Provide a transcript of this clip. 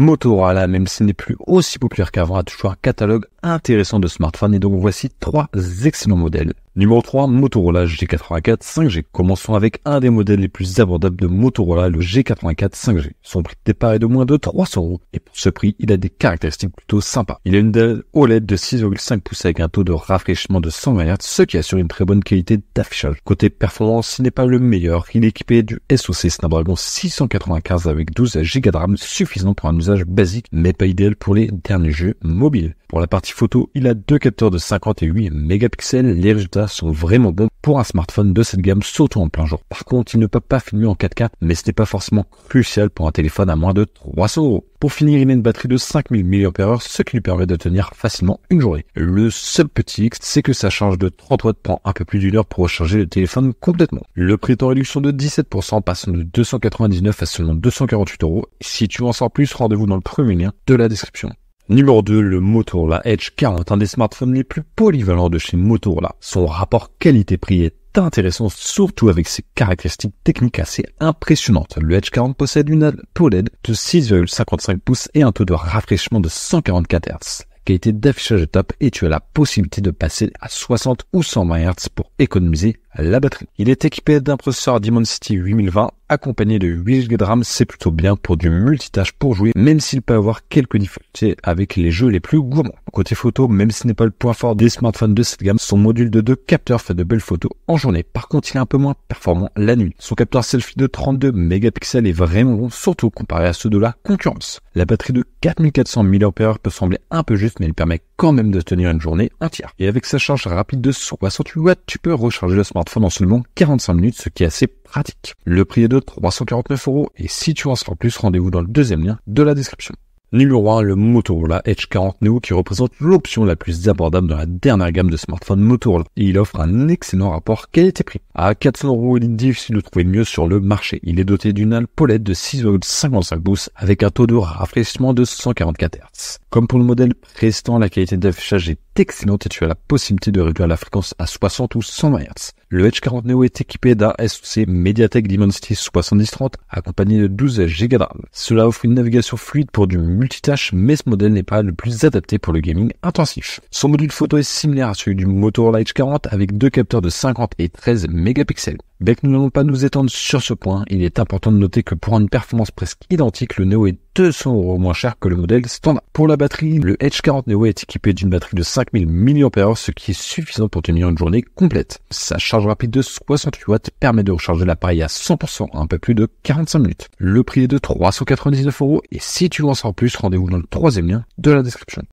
Motorola, même si ce n'est plus aussi populaire qu'avant, a toujours un catalogue intéressant de smartphones et donc voici trois excellents modèles Numéro 3, Motorola G84 5G. Commençons avec un des modèles les plus abordables de Motorola, le G84 5G. Son prix de départ est de moins de 300 euros et pour ce prix, il a des caractéristiques plutôt sympas. Il a une dalle OLED de 6,5 pouces avec un taux de rafraîchissement de 120 Hz, ce qui assure une très bonne qualité d'affichage. Côté performance, il n'est pas le meilleur. Il est équipé du SoC Snapdragon 695 avec 12 Go de RAM, suffisant pour un usage basique mais pas idéal pour les derniers jeux mobiles. Pour la partie photo, il a deux capteurs de 58 mégapixels. Les résultats sont vraiment bons pour un smartphone de cette gamme, surtout en plein jour. Par contre, il ne peut pas filmer en 4K, mais ce n'est pas forcément crucial pour un téléphone à moins de 300 euros. Pour finir, il a une batterie de 5000 mAh, ce qui lui permet de tenir facilement une journée. Le seul petit hic, c'est que ça charge de 30 watts prend un peu plus d'une heure pour recharger le téléphone complètement. Le prix est en réduction de 17%, passant de 299 à seulement 248 euros. Si tu en sors plus, rendez-vous dans le premier lien de la description. Numéro 2, le Motorola Edge 40, un des smartphones les plus polyvalents de chez Motorola. Son rapport qualité-prix est intéressant, surtout avec ses caractéristiques techniques assez impressionnantes. Le Edge 40 possède une LED de 6,55 pouces et un taux de rafraîchissement de 144 Hz. qualité d'affichage top et tu as la possibilité de passer à 60 ou 120 Hz pour économiser la batterie. Il est équipé d'un processeur Dimensity 8020 accompagné de 8 Go de RAM, c'est plutôt bien pour du multitâche pour jouer, même s'il peut avoir quelques difficultés avec les jeux les plus gourmands. Côté photo, même si ce n'est pas le point fort des smartphones de cette gamme, son module de deux capteurs fait de belles photos en journée. Par contre, il est un peu moins performant la nuit. Son capteur selfie de 32 mégapixels est vraiment bon, surtout comparé à ceux de la concurrence. La batterie de 4400 mAh peut sembler un peu juste, mais elle permet quand même de tenir une journée entière. Et avec sa charge rapide de 68 watts, tu peux recharger le smartphone en seulement 45 minutes, ce qui est assez pratique. Le prix est de 349 euros et si tu en savoir plus, rendez-vous dans le deuxième lien de la description. Numéro 1, le Motorola Edge 40 Neo qui représente l'option la plus abordable dans la dernière gamme de smartphones Motorola. il offre un excellent rapport qualité-prix. À 400 euros, il est difficile de trouver mieux sur le marché. Il est doté d'une alpolette de 6,55 pouces avec un taux de rafraîchissement de 144 Hz. Comme pour le modèle restant, la qualité d'affichage est excellente et tu as la possibilité de réduire la fréquence à 60 ou 120 Hz. Le Edge 40 Neo est équipé d'un SoC Mediatek Dimensity 7030 accompagné de 12 Go de RAM. Cela offre une navigation fluide pour du multitâche, mais ce modèle n'est pas le plus adapté pour le gaming intensif. Son module photo est similaire à celui du Motorola Edge 40 avec deux capteurs de 50 et 13 mégapixels. Bien que nous n'allons pas nous étendre sur ce point, il est important de noter que pour une performance presque identique, le Neo est 200 euros moins cher que le modèle standard. Pour la batterie, le Edge 40 Neo est équipé d'une batterie de 5000 mAh, ce qui est suffisant pour tenir une journée complète. Sa charge rapide de 68 watts permet de recharger l'appareil à 100% en un peu plus de 45 minutes. Le prix est de 399 euros et si tu en sors plus, rendez-vous dans le troisième lien de la description.